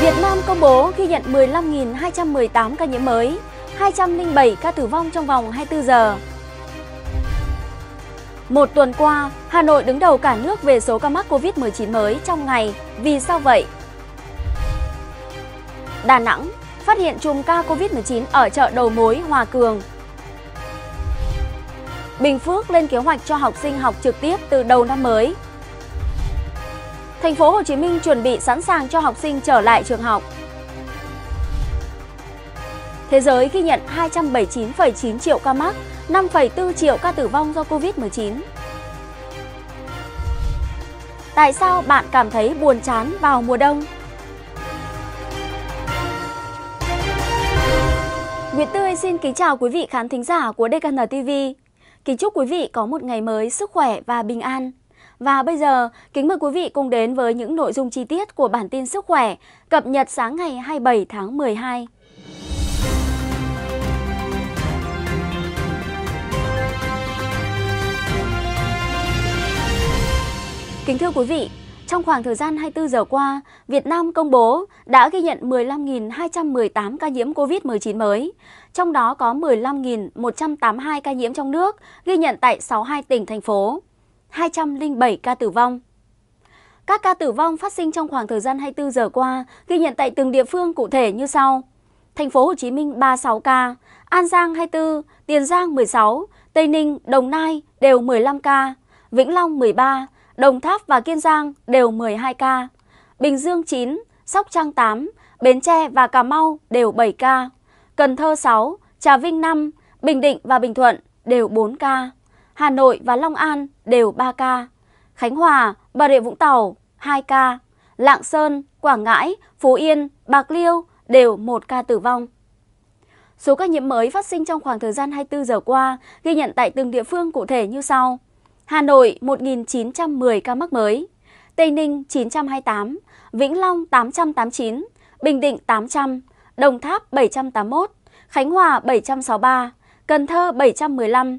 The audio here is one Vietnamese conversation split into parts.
Việt Nam công bố ghi nhận 15.218 ca nhiễm mới, 207 ca tử vong trong vòng 24 giờ. Một tuần qua, Hà Nội đứng đầu cả nước về số ca mắc COVID-19 mới trong ngày. Vì sao vậy? Đà Nẵng phát hiện chùm ca COVID-19 ở chợ đầu mối Hòa Cường. Bình Phước lên kế hoạch cho học sinh học trực tiếp từ đầu năm mới. Thành phố Hồ Chí Minh chuẩn bị sẵn sàng cho học sinh trở lại trường học. Thế giới ghi nhận 279,9 triệu ca mắc, 5,4 triệu ca tử vong do Covid-19. Tại sao bạn cảm thấy buồn chán vào mùa đông? Nguyễn Tươi xin kính chào quý vị khán thính giả của DKN TV. Kính chúc quý vị có một ngày mới sức khỏe và bình an. Và bây giờ, kính mời quý vị cùng đến với những nội dung chi tiết của bản tin sức khỏe cập nhật sáng ngày 27 tháng 12. Kính thưa quý vị, trong khoảng thời gian 24 giờ qua, Việt Nam công bố đã ghi nhận 15.218 ca nhiễm COVID-19 mới, trong đó có 15.182 ca nhiễm trong nước, ghi nhận tại 62 tỉnh, thành phố. 207 ca tử vong. Các ca tử vong phát sinh trong khoảng thời gian 24 giờ qua ghi nhận tại từng địa phương cụ thể như sau. Thành phố Hồ Chí Minh 36 ca, An Giang 24, Tiền Giang 16, Tây Ninh, Đồng Nai đều 15 ca, Vĩnh Long 13, Đồng Tháp và Kiên Giang đều 12 ca, Bình Dương 9, Sóc Trăng 8, Bến Tre và Cà Mau đều 7 ca, Cần Thơ 6, Trà Vinh 5, Bình Định và Bình Thuận đều 4 ca. Hà Nội và Long An đều 3 ca, Khánh Hòa, Bà Rịa Vũng Tàu 2 ca, Lạng Sơn, Quảng Ngãi, Phú Yên, Bạc Liêu đều 1 ca tử vong. Số ca nhiễm mới phát sinh trong khoảng thời gian 24 giờ qua ghi nhận tại từng địa phương cụ thể như sau. Hà Nội 1.910 ca mắc mới, Tây Ninh 928, Vĩnh Long 889, Bình Định 800, Đồng Tháp 781, Khánh Hòa 763, Cần Thơ 715,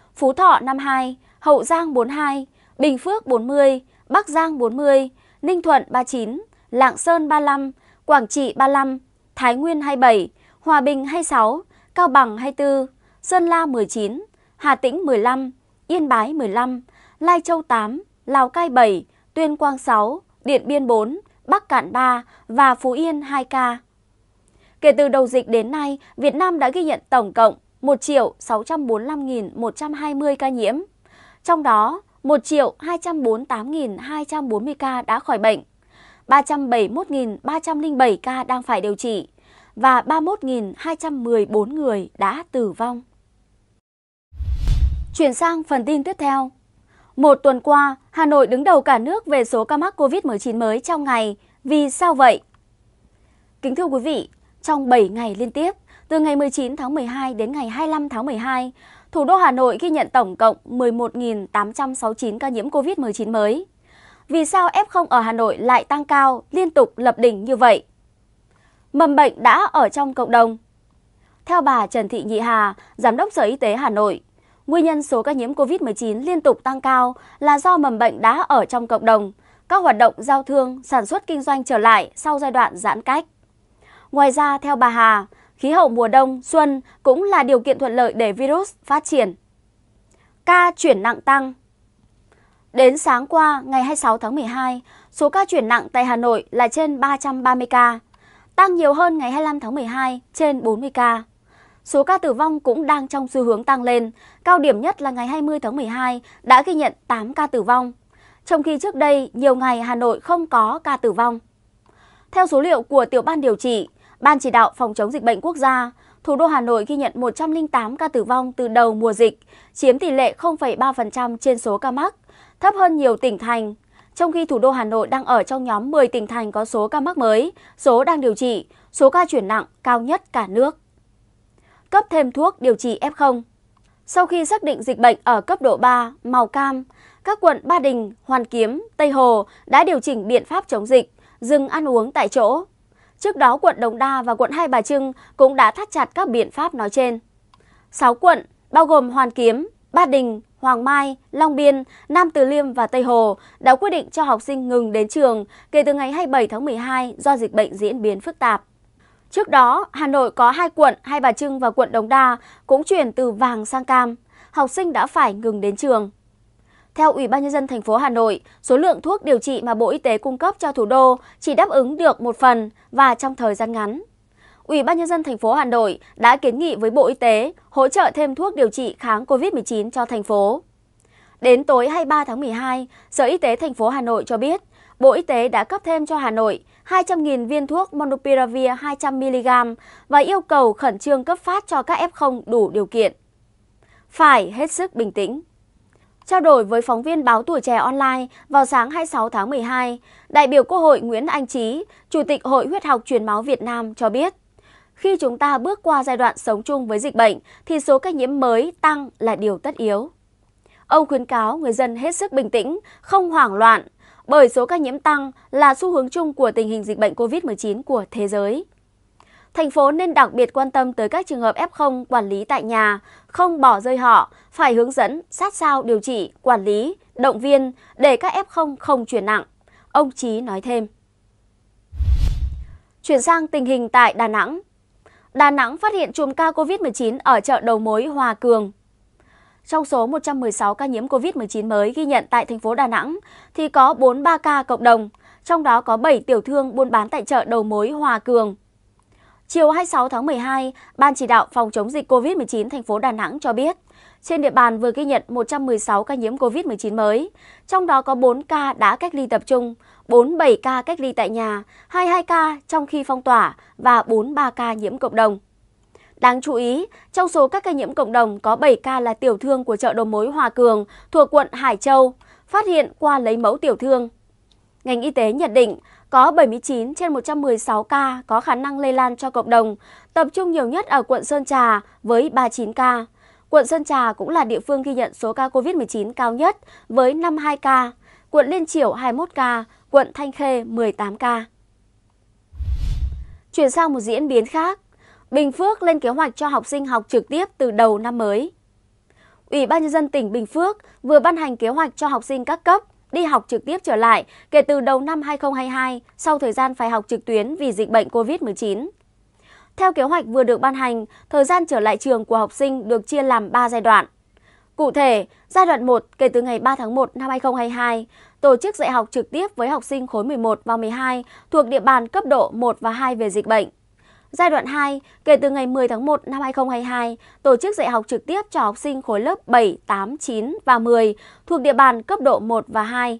Phú Thọ 52, Hậu Giang 42, Bình Phước 40, Bắc Giang 40, Ninh Thuận 39, Lạng Sơn 35, Quảng Trị 35, Thái Nguyên 27, Hòa Bình 26, Cao Bằng 24, Sơn La 19, Hà Tĩnh 15, Yên Bái 15, Lai Châu 8, Lào Cai 7, Tuyên Quang 6, Điện Biên 4, Bắc Cạn 3 và Phú Yên 2 ca. Kể từ đầu dịch đến nay, Việt Nam đã ghi nhận tổng cộng 1.645.120 ca nhiễm. Trong đó, 1.248.240 ca đã khỏi bệnh, 371.307 ca đang phải điều trị và 31.214 người đã tử vong. Chuyển sang phần tin tiếp theo. Một tuần qua, Hà Nội đứng đầu cả nước về số ca mắc COVID-19 mới trong ngày. Vì sao vậy? Kính thưa quý vị, trong 7 ngày liên tiếp, từ ngày 19 tháng 12 đến ngày 25 tháng 12, thủ đô Hà Nội ghi nhận tổng cộng 11.869 ca nhiễm COVID-19 mới. Vì sao F0 ở Hà Nội lại tăng cao, liên tục lập đỉnh như vậy? Mầm bệnh đã ở trong cộng đồng. Theo bà Trần Thị Nhị Hà, Giám đốc Sở Y tế Hà Nội, nguyên nhân số ca nhiễm COVID-19 liên tục tăng cao là do mầm bệnh đã ở trong cộng đồng, các hoạt động giao thương, sản xuất kinh doanh trở lại sau giai đoạn giãn cách. Ngoài ra, theo bà Hà, khí hậu mùa đông, xuân cũng là điều kiện thuận lợi để virus phát triển. Ca chuyển nặng tăng Đến sáng qua, ngày 26 tháng 12, số ca chuyển nặng tại Hà Nội là trên 330 ca, tăng nhiều hơn ngày 25 tháng 12 trên 40 ca. Số ca tử vong cũng đang trong xu hướng tăng lên, cao điểm nhất là ngày 20 tháng 12 đã ghi nhận 8 ca tử vong, trong khi trước đây nhiều ngày Hà Nội không có ca tử vong. Theo số liệu của Tiểu ban điều trị, Ban chỉ đạo phòng chống dịch bệnh quốc gia, thủ đô Hà Nội ghi nhận 108 ca tử vong từ đầu mùa dịch, chiếm tỷ lệ 0,3% trên số ca mắc, thấp hơn nhiều tỉnh thành. Trong khi thủ đô Hà Nội đang ở trong nhóm 10 tỉnh thành có số ca mắc mới, số đang điều trị, số ca chuyển nặng cao nhất cả nước. Cấp thêm thuốc điều trị F0 Sau khi xác định dịch bệnh ở cấp độ 3, màu cam, các quận Ba Đình, Hoàn Kiếm, Tây Hồ đã điều chỉnh biện pháp chống dịch, dừng ăn uống tại chỗ, Trước đó, quận Đồng Đa và quận Hai Bà Trưng cũng đã thắt chặt các biện pháp nói trên. 6 quận, bao gồm Hoàn Kiếm, Ba Đình, Hoàng Mai, Long Biên, Nam Từ Liêm và Tây Hồ đã quyết định cho học sinh ngừng đến trường kể từ ngày 27 tháng 12 do dịch bệnh diễn biến phức tạp. Trước đó, Hà Nội có hai quận Hai Bà Trưng và quận Đồng Đa cũng chuyển từ vàng sang cam. Học sinh đã phải ngừng đến trường. Theo Ủy ban nhân dân thành phố Hà Nội, số lượng thuốc điều trị mà Bộ Y tế cung cấp cho thủ đô chỉ đáp ứng được một phần và trong thời gian ngắn. Ủy ban nhân dân thành phố Hà Nội đã kiến nghị với Bộ Y tế hỗ trợ thêm thuốc điều trị kháng COVID-19 cho thành phố. Đến tối 23 tháng 12, Sở Y tế thành phố Hà Nội cho biết, Bộ Y tế đã cấp thêm cho Hà Nội 200.000 viên thuốc Monopiravir 200mg và yêu cầu khẩn trương cấp phát cho các F0 đủ điều kiện. Phải hết sức bình tĩnh. Trao đổi với phóng viên báo Tuổi Trẻ Online vào sáng 26 tháng 12, đại biểu Quốc hội Nguyễn Anh Trí, Chủ tịch Hội Huyết học Truyền máu Việt Nam cho biết, khi chúng ta bước qua giai đoạn sống chung với dịch bệnh thì số ca nhiễm mới tăng là điều tất yếu. Ông khuyến cáo người dân hết sức bình tĩnh, không hoảng loạn, bởi số ca nhiễm tăng là xu hướng chung của tình hình dịch bệnh COVID-19 của thế giới thành phố nên đặc biệt quan tâm tới các trường hợp F0 quản lý tại nhà, không bỏ rơi họ, phải hướng dẫn, sát sao điều trị, quản lý, động viên để các F0 không chuyển nặng. Ông Chí nói thêm. Chuyển sang tình hình tại Đà Nẵng. Đà Nẵng phát hiện chùm ca COVID-19 ở chợ đầu mối Hòa Cường. Trong số 116 ca nhiễm COVID-19 mới ghi nhận tại thành phố Đà Nẵng thì có 43 ca cộng đồng, trong đó có 7 tiểu thương buôn bán tại chợ đầu mối Hòa Cường. Chiều 26 tháng 12, Ban chỉ đạo phòng chống dịch COVID-19 thành phố Đà Nẵng cho biết, trên địa bàn vừa ghi nhận 116 ca nhiễm COVID-19 mới, trong đó có 4 ca đã cách ly tập trung, 47 ca cách ly tại nhà, 22 ca trong khi phong tỏa và 43 ca nhiễm cộng đồng. Đáng chú ý, trong số các ca nhiễm cộng đồng có 7 ca là tiểu thương của chợ đầu mối Hòa Cường thuộc quận Hải Châu, phát hiện qua lấy mẫu tiểu thương. Ngành y tế nhận định có 79 trên 116 ca có khả năng lây lan cho cộng đồng, tập trung nhiều nhất ở quận Sơn Trà với 39 ca. Quận Sơn Trà cũng là địa phương ghi nhận số ca COVID-19 cao nhất với 52 ca, quận Liên Triểu 21 ca, quận Thanh Khê 18 ca. Chuyển sang một diễn biến khác, Bình Phước lên kế hoạch cho học sinh học trực tiếp từ đầu năm mới. Ủy ban nhân dân tỉnh Bình Phước vừa ban hành kế hoạch cho học sinh các cấp đi học trực tiếp trở lại kể từ đầu năm 2022 sau thời gian phải học trực tuyến vì dịch bệnh COVID-19. Theo kế hoạch vừa được ban hành, thời gian trở lại trường của học sinh được chia làm 3 giai đoạn. Cụ thể, giai đoạn 1 kể từ ngày 3 tháng 1 năm 2022, tổ chức dạy học trực tiếp với học sinh khối 11 và 12 thuộc địa bàn cấp độ 1 và 2 về dịch bệnh. Giai đoạn 2, kể từ ngày 10 tháng 1 năm 2022, tổ chức dạy học trực tiếp cho học sinh khối lớp 7, 8, 9 và 10 thuộc địa bàn cấp độ 1 và 2.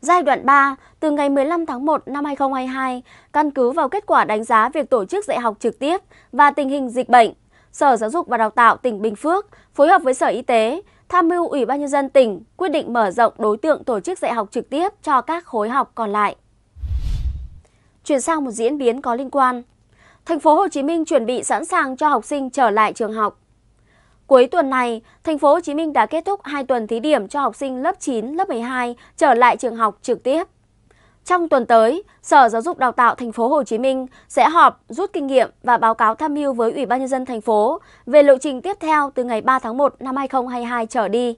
Giai đoạn 3, từ ngày 15 tháng 1 năm 2022, căn cứ vào kết quả đánh giá việc tổ chức dạy học trực tiếp và tình hình dịch bệnh, Sở Giáo dục và Đào tạo tỉnh Bình Phước phối hợp với Sở Y tế tham mưu Ủy ban nhân dân tỉnh quyết định mở rộng đối tượng tổ chức dạy học trực tiếp cho các khối học còn lại. Chuyển sang một diễn biến có liên quan, Thành phố Hồ Chí Minh chuẩn bị sẵn sàng cho học sinh trở lại trường học. Cuối tuần này, thành phố Hồ Chí Minh đã kết thúc 2 tuần thí điểm cho học sinh lớp 9, lớp 12 trở lại trường học trực tiếp. Trong tuần tới, Sở Giáo dục Đào tạo thành phố Hồ Chí Minh sẽ họp, rút kinh nghiệm và báo cáo tham mưu với Ủy ban nhân dân thành phố về lộ trình tiếp theo từ ngày 3 tháng 1 năm 2022 trở đi.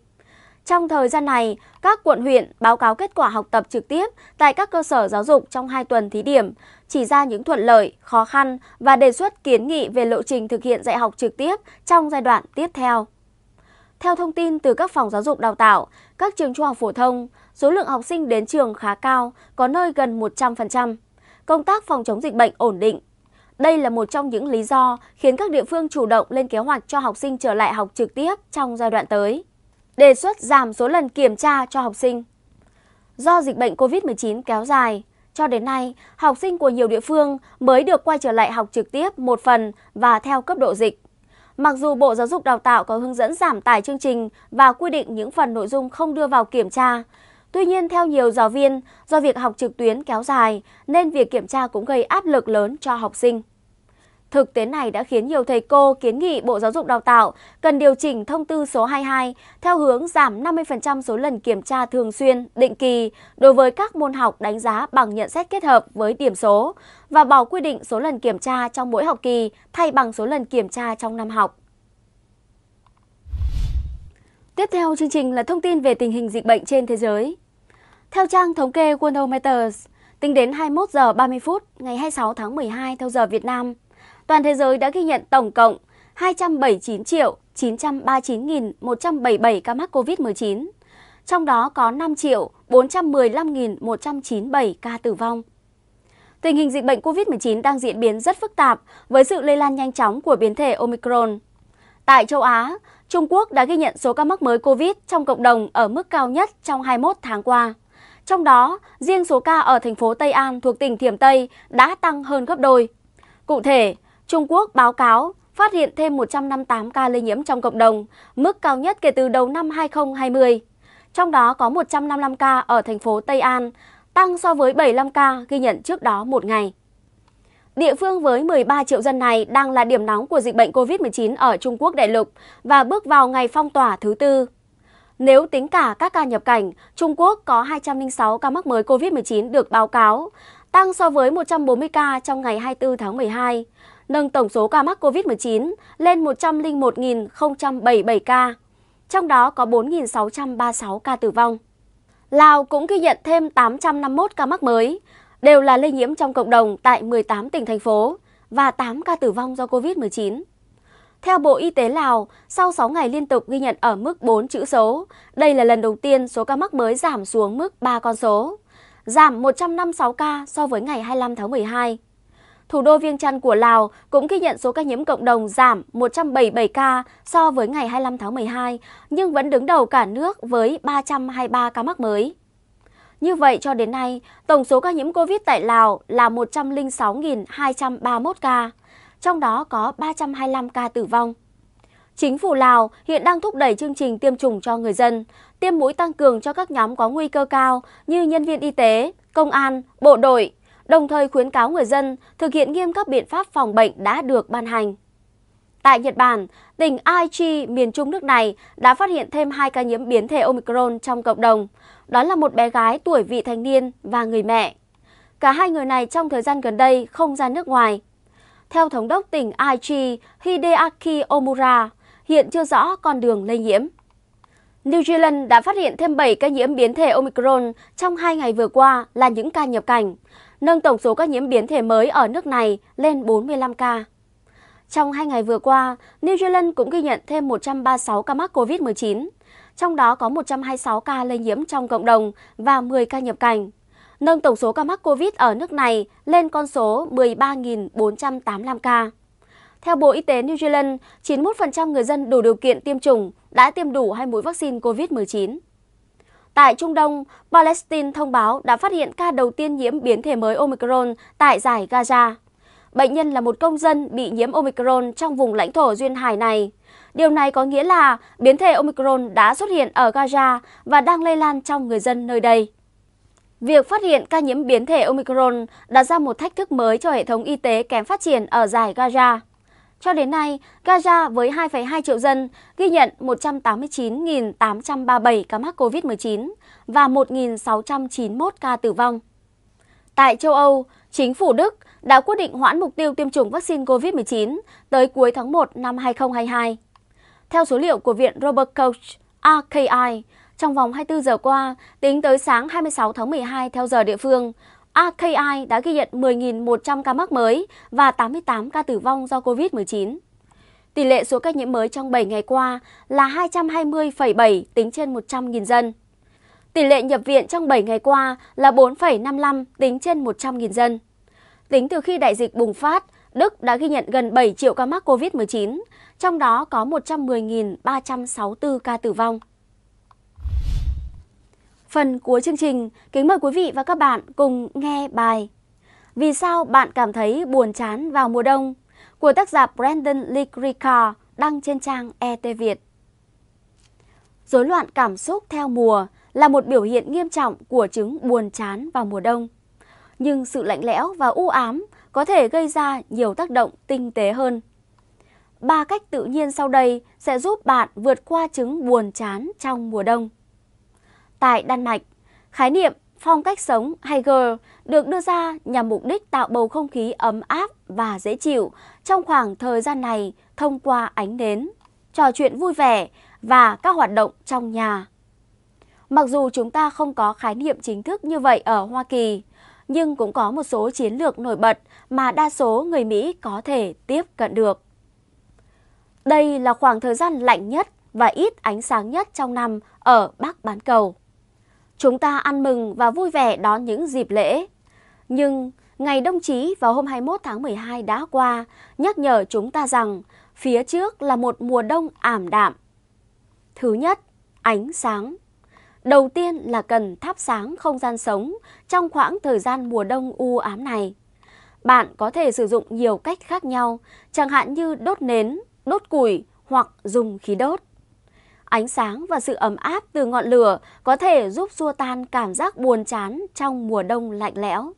Trong thời gian này, các quận huyện báo cáo kết quả học tập trực tiếp tại các cơ sở giáo dục trong 2 tuần thí điểm, chỉ ra những thuận lợi, khó khăn và đề xuất kiến nghị về lộ trình thực hiện dạy học trực tiếp trong giai đoạn tiếp theo. Theo thông tin từ các phòng giáo dục đào tạo, các trường trung học phổ thông, số lượng học sinh đến trường khá cao, có nơi gần 100%. Công tác phòng chống dịch bệnh ổn định. Đây là một trong những lý do khiến các địa phương chủ động lên kế hoạch cho học sinh trở lại học trực tiếp trong giai đoạn tới đề xuất giảm số lần kiểm tra cho học sinh. Do dịch bệnh COVID-19 kéo dài, cho đến nay, học sinh của nhiều địa phương mới được quay trở lại học trực tiếp một phần và theo cấp độ dịch. Mặc dù Bộ Giáo dục Đào tạo có hướng dẫn giảm tải chương trình và quy định những phần nội dung không đưa vào kiểm tra, tuy nhiên theo nhiều giáo viên, do việc học trực tuyến kéo dài nên việc kiểm tra cũng gây áp lực lớn cho học sinh. Thực tế này đã khiến nhiều thầy cô kiến nghị Bộ Giáo dục Đào tạo cần điều chỉnh thông tư số 22 theo hướng giảm 50% số lần kiểm tra thường xuyên, định kỳ đối với các môn học đánh giá bằng nhận xét kết hợp với điểm số và bỏ quy định số lần kiểm tra trong mỗi học kỳ thay bằng số lần kiểm tra trong năm học. Tiếp theo chương trình là thông tin về tình hình dịch bệnh trên thế giới. Theo trang thống kê Worldometers, tính đến 21 giờ 30 phút ngày 26 tháng 12 theo giờ Việt Nam, toàn thế giới đã ghi nhận tổng cộng 279 triệu 939.177 ca mắc COVID-19, trong đó có 5 triệu 415.197 ca tử vong. Tình hình dịch bệnh COVID-19 đang diễn biến rất phức tạp với sự lây lan nhanh chóng của biến thể Omicron. Tại châu Á, Trung Quốc đã ghi nhận số ca mắc mới COVID trong cộng đồng ở mức cao nhất trong 21 tháng qua. Trong đó, riêng số ca ở thành phố Tây An thuộc tỉnh Thiểm Tây đã tăng hơn gấp đôi. Cụ thể, Trung Quốc báo cáo phát hiện thêm 158 ca lây nhiễm trong cộng đồng, mức cao nhất kể từ đầu năm 2020. Trong đó có 155 ca ở thành phố Tây An, tăng so với 75 ca ghi nhận trước đó một ngày. Địa phương với 13 triệu dân này đang là điểm nóng của dịch bệnh COVID-19 ở Trung Quốc đại lục và bước vào ngày phong tỏa thứ tư. Nếu tính cả các ca nhập cảnh, Trung Quốc có 206 ca mắc mới COVID-19 được báo cáo, tăng so với 140 ca trong ngày 24 tháng 12 nâng tổng số ca mắc COVID-19 lên 101.077 ca, trong đó có 4.636 ca tử vong. Lào cũng ghi nhận thêm 851 ca mắc mới, đều là lây nhiễm trong cộng đồng tại 18 tỉnh thành phố và 8 ca tử vong do COVID-19. Theo Bộ Y tế Lào, sau 6 ngày liên tục ghi nhận ở mức 4 chữ số, đây là lần đầu tiên số ca mắc mới giảm xuống mức 3 con số, giảm 156 ca so với ngày 25 tháng 12 thủ đô Viêng Chăn của Lào cũng ghi nhận số ca nhiễm cộng đồng giảm 177 ca so với ngày 25 tháng 12, nhưng vẫn đứng đầu cả nước với 323 ca mắc mới. Như vậy, cho đến nay, tổng số ca nhiễm COVID tại Lào là 106.231 ca, trong đó có 325 ca tử vong. Chính phủ Lào hiện đang thúc đẩy chương trình tiêm chủng cho người dân, tiêm mũi tăng cường cho các nhóm có nguy cơ cao như nhân viên y tế, công an, bộ đội, đồng thời khuyến cáo người dân thực hiện nghiêm các biện pháp phòng bệnh đã được ban hành. Tại Nhật Bản, tỉnh Aichi, miền trung nước này đã phát hiện thêm hai ca nhiễm biến thể Omicron trong cộng đồng. Đó là một bé gái tuổi vị thành niên và người mẹ. Cả hai người này trong thời gian gần đây không ra nước ngoài. Theo Thống đốc tỉnh Aichi Hideaki Omura, hiện chưa rõ con đường lây nhiễm. New Zealand đã phát hiện thêm 7 ca nhiễm biến thể Omicron trong hai ngày vừa qua là những ca nhập cảnh nâng tổng số các nhiễm biến thể mới ở nước này lên 45 ca. Trong hai ngày vừa qua, New Zealand cũng ghi nhận thêm 136 ca mắc COVID-19, trong đó có 126 ca lây nhiễm trong cộng đồng và 10 ca nhập cảnh, nâng tổng số ca mắc COVID ở nước này lên con số 13.485 ca. Theo Bộ Y tế New Zealand, 91% người dân đủ điều kiện tiêm chủng đã tiêm đủ hai mũi vaccine COVID-19. Tại Trung Đông, Palestine thông báo đã phát hiện ca đầu tiên nhiễm biến thể mới Omicron tại giải Gaza. Bệnh nhân là một công dân bị nhiễm Omicron trong vùng lãnh thổ duyên hải này. Điều này có nghĩa là biến thể Omicron đã xuất hiện ở Gaza và đang lây lan trong người dân nơi đây. Việc phát hiện ca nhiễm biến thể Omicron đã ra một thách thức mới cho hệ thống y tế kém phát triển ở giải Gaza. Cho đến nay, Gaza với 2,2 triệu dân ghi nhận 189.837 ca mắc COVID-19 và 1.691 ca tử vong. Tại châu Âu, chính phủ Đức đã quyết định hoãn mục tiêu tiêm chủng vaccine COVID-19 tới cuối tháng 1 năm 2022. Theo số liệu của Viện Robert Koch, RKI, trong vòng 24 giờ qua, tính tới sáng 26 tháng 12 theo giờ địa phương, AKI đã ghi nhận 10.100 ca mắc mới và 88 ca tử vong do COVID-19. Tỷ lệ số ca nhiễm mới trong 7 ngày qua là 220,7 tính trên 100.000 dân. Tỷ lệ nhập viện trong 7 ngày qua là 4,55 tính trên 100.000 dân. Tính từ khi đại dịch bùng phát, Đức đã ghi nhận gần 7 triệu ca mắc COVID-19, trong đó có 110.364 ca tử vong. Phần cuối chương trình, kính mời quý vị và các bạn cùng nghe bài Vì sao bạn cảm thấy buồn chán vào mùa đông của tác giả Brandon Ricard đăng trên trang ET Việt. Rối loạn cảm xúc theo mùa là một biểu hiện nghiêm trọng của chứng buồn chán vào mùa đông. Nhưng sự lạnh lẽo và u ám có thể gây ra nhiều tác động tinh tế hơn. Ba cách tự nhiên sau đây sẽ giúp bạn vượt qua chứng buồn chán trong mùa đông tại Đan Mạch. Khái niệm phong cách sống hay girl được đưa ra nhằm mục đích tạo bầu không khí ấm áp và dễ chịu trong khoảng thời gian này thông qua ánh nến, trò chuyện vui vẻ và các hoạt động trong nhà. Mặc dù chúng ta không có khái niệm chính thức như vậy ở Hoa Kỳ, nhưng cũng có một số chiến lược nổi bật mà đa số người Mỹ có thể tiếp cận được. Đây là khoảng thời gian lạnh nhất và ít ánh sáng nhất trong năm ở Bắc Bán Cầu. Chúng ta ăn mừng và vui vẻ đón những dịp lễ. Nhưng ngày Đông Chí vào hôm 21 tháng 12 đã qua nhắc nhở chúng ta rằng phía trước là một mùa đông ảm đạm. Thứ nhất, ánh sáng. Đầu tiên là cần thắp sáng không gian sống trong khoảng thời gian mùa đông u ám này. Bạn có thể sử dụng nhiều cách khác nhau, chẳng hạn như đốt nến, đốt củi hoặc dùng khí đốt. Ánh sáng và sự ấm áp từ ngọn lửa có thể giúp xua tan cảm giác buồn chán trong mùa đông lạnh lẽo.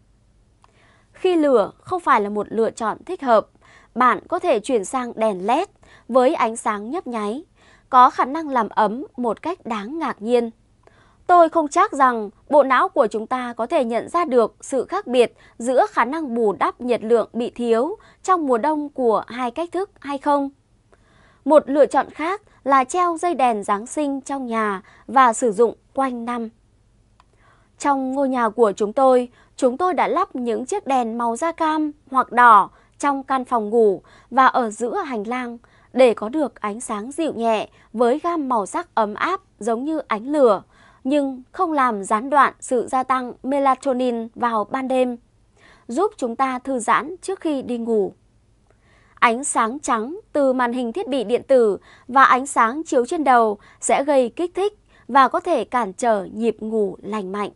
Khi lửa không phải là một lựa chọn thích hợp, bạn có thể chuyển sang đèn LED với ánh sáng nhấp nháy, có khả năng làm ấm một cách đáng ngạc nhiên. Tôi không chắc rằng bộ não của chúng ta có thể nhận ra được sự khác biệt giữa khả năng bù đắp nhiệt lượng bị thiếu trong mùa đông của hai cách thức hay không. Một lựa chọn khác là treo dây đèn Giáng sinh trong nhà và sử dụng quanh năm. Trong ngôi nhà của chúng tôi, chúng tôi đã lắp những chiếc đèn màu da cam hoặc đỏ trong căn phòng ngủ và ở giữa hành lang để có được ánh sáng dịu nhẹ với gam màu sắc ấm áp giống như ánh lửa, nhưng không làm gián đoạn sự gia tăng melatonin vào ban đêm, giúp chúng ta thư giãn trước khi đi ngủ ánh sáng trắng từ màn hình thiết bị điện tử và ánh sáng chiếu trên đầu sẽ gây kích thích và có thể cản trở nhịp ngủ lành mạnh.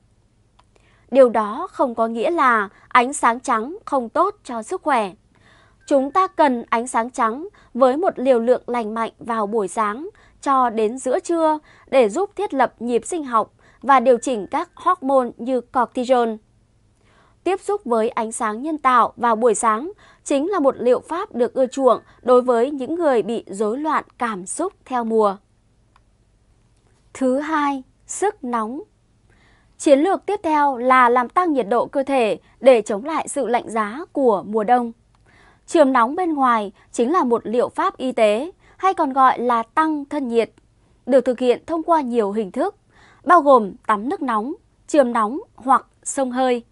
Điều đó không có nghĩa là ánh sáng trắng không tốt cho sức khỏe. Chúng ta cần ánh sáng trắng với một liều lượng lành mạnh vào buổi sáng cho đến giữa trưa để giúp thiết lập nhịp sinh học và điều chỉnh các hormone như cortisol tiếp xúc với ánh sáng nhân tạo vào buổi sáng chính là một liệu pháp được ưa chuộng đối với những người bị rối loạn cảm xúc theo mùa. Thứ hai, sức nóng. Chiến lược tiếp theo là làm tăng nhiệt độ cơ thể để chống lại sự lạnh giá của mùa đông. Trường nóng bên ngoài chính là một liệu pháp y tế hay còn gọi là tăng thân nhiệt, được thực hiện thông qua nhiều hình thức, bao gồm tắm nước nóng, trường nóng hoặc sông hơi.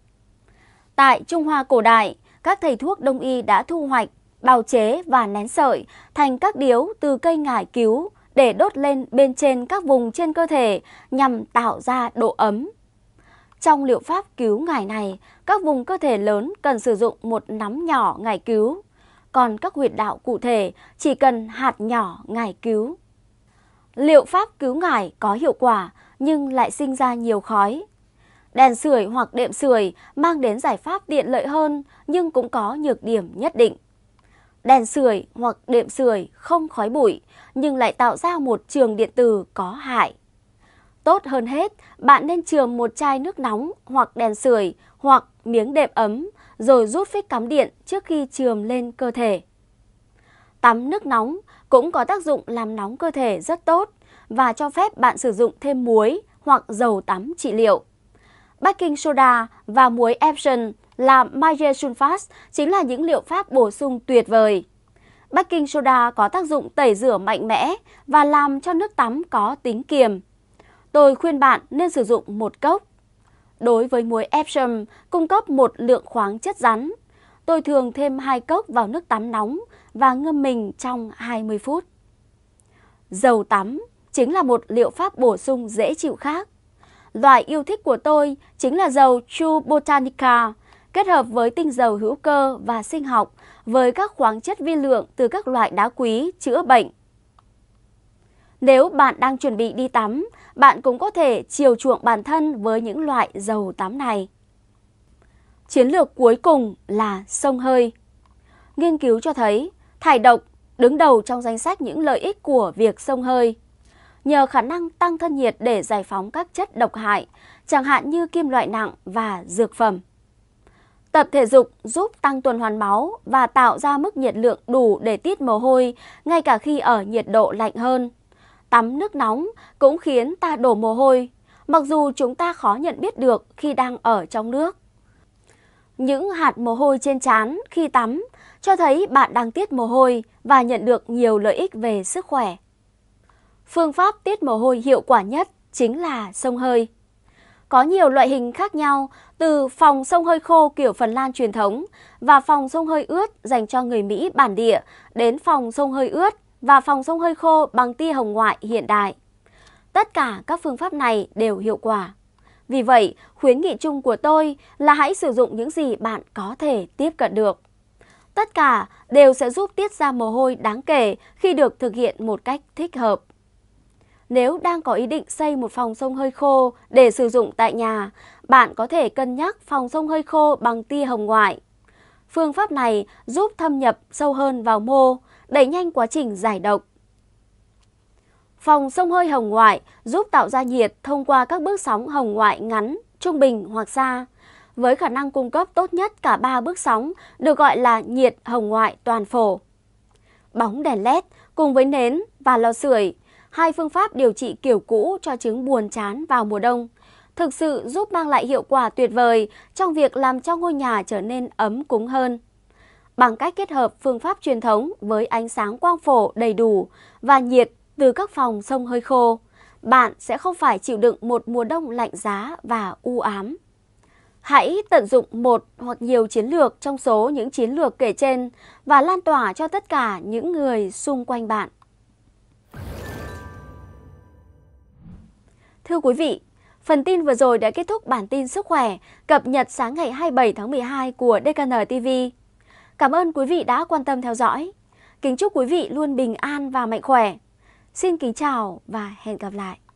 Tại Trung Hoa cổ đại, các thầy thuốc đông y đã thu hoạch, bào chế và nén sợi thành các điếu từ cây ngải cứu để đốt lên bên trên các vùng trên cơ thể nhằm tạo ra độ ấm. Trong liệu pháp cứu ngải này, các vùng cơ thể lớn cần sử dụng một nắm nhỏ ngải cứu, còn các huyệt đạo cụ thể chỉ cần hạt nhỏ ngải cứu. Liệu pháp cứu ngải có hiệu quả nhưng lại sinh ra nhiều khói, Đèn sưởi hoặc đệm sưởi mang đến giải pháp tiện lợi hơn nhưng cũng có nhược điểm nhất định. Đèn sưởi hoặc đệm sưởi không khói bụi nhưng lại tạo ra một trường điện từ có hại. Tốt hơn hết, bạn nên trường một chai nước nóng hoặc đèn sưởi hoặc miếng đệm ấm rồi rút phích cắm điện trước khi trường lên cơ thể. Tắm nước nóng cũng có tác dụng làm nóng cơ thể rất tốt và cho phép bạn sử dụng thêm muối hoặc dầu tắm trị liệu baking soda và muối Epsom là magie sulfate chính là những liệu pháp bổ sung tuyệt vời. Baking soda có tác dụng tẩy rửa mạnh mẽ và làm cho nước tắm có tính kiềm. Tôi khuyên bạn nên sử dụng một cốc. Đối với muối Epsom, cung cấp một lượng khoáng chất rắn. Tôi thường thêm hai cốc vào nước tắm nóng và ngâm mình trong 20 phút. Dầu tắm chính là một liệu pháp bổ sung dễ chịu khác. Loài yêu thích của tôi chính là dầu Chu Botanica, kết hợp với tinh dầu hữu cơ và sinh học với các khoáng chất vi lượng từ các loại đá quý chữa bệnh. Nếu bạn đang chuẩn bị đi tắm, bạn cũng có thể chiều chuộng bản thân với những loại dầu tắm này. Chiến lược cuối cùng là sông hơi. Nghiên cứu cho thấy thải độc đứng đầu trong danh sách những lợi ích của việc sông hơi nhờ khả năng tăng thân nhiệt để giải phóng các chất độc hại, chẳng hạn như kim loại nặng và dược phẩm. Tập thể dục giúp tăng tuần hoàn máu và tạo ra mức nhiệt lượng đủ để tiết mồ hôi ngay cả khi ở nhiệt độ lạnh hơn. Tắm nước nóng cũng khiến ta đổ mồ hôi, mặc dù chúng ta khó nhận biết được khi đang ở trong nước. Những hạt mồ hôi trên trán khi tắm cho thấy bạn đang tiết mồ hôi và nhận được nhiều lợi ích về sức khỏe phương pháp tiết mồ hôi hiệu quả nhất chính là sông hơi. Có nhiều loại hình khác nhau, từ phòng sông hơi khô kiểu Phần Lan truyền thống và phòng sông hơi ướt dành cho người Mỹ bản địa đến phòng sông hơi ướt và phòng sông hơi khô bằng tia hồng ngoại hiện đại. Tất cả các phương pháp này đều hiệu quả. Vì vậy, khuyến nghị chung của tôi là hãy sử dụng những gì bạn có thể tiếp cận được. Tất cả đều sẽ giúp tiết ra mồ hôi đáng kể khi được thực hiện một cách thích hợp. Nếu đang có ý định xây một phòng sông hơi khô để sử dụng tại nhà, bạn có thể cân nhắc phòng sông hơi khô bằng tia hồng ngoại. Phương pháp này giúp thâm nhập sâu hơn vào mô, đẩy nhanh quá trình giải độc. Phòng sông hơi hồng ngoại giúp tạo ra nhiệt thông qua các bước sóng hồng ngoại ngắn, trung bình hoặc xa, với khả năng cung cấp tốt nhất cả 3 bước sóng được gọi là nhiệt hồng ngoại toàn phổ. Bóng đèn led cùng với nến và lò sưởi hai phương pháp điều trị kiểu cũ cho chứng buồn chán vào mùa đông thực sự giúp mang lại hiệu quả tuyệt vời trong việc làm cho ngôi nhà trở nên ấm cúng hơn. Bằng cách kết hợp phương pháp truyền thống với ánh sáng quang phổ đầy đủ và nhiệt từ các phòng sông hơi khô, bạn sẽ không phải chịu đựng một mùa đông lạnh giá và u ám. Hãy tận dụng một hoặc nhiều chiến lược trong số những chiến lược kể trên và lan tỏa cho tất cả những người xung quanh bạn. Thưa quý vị, phần tin vừa rồi đã kết thúc bản tin sức khỏe cập nhật sáng ngày 27 tháng 12 của DKN TV. Cảm ơn quý vị đã quan tâm theo dõi. Kính chúc quý vị luôn bình an và mạnh khỏe. Xin kính chào và hẹn gặp lại.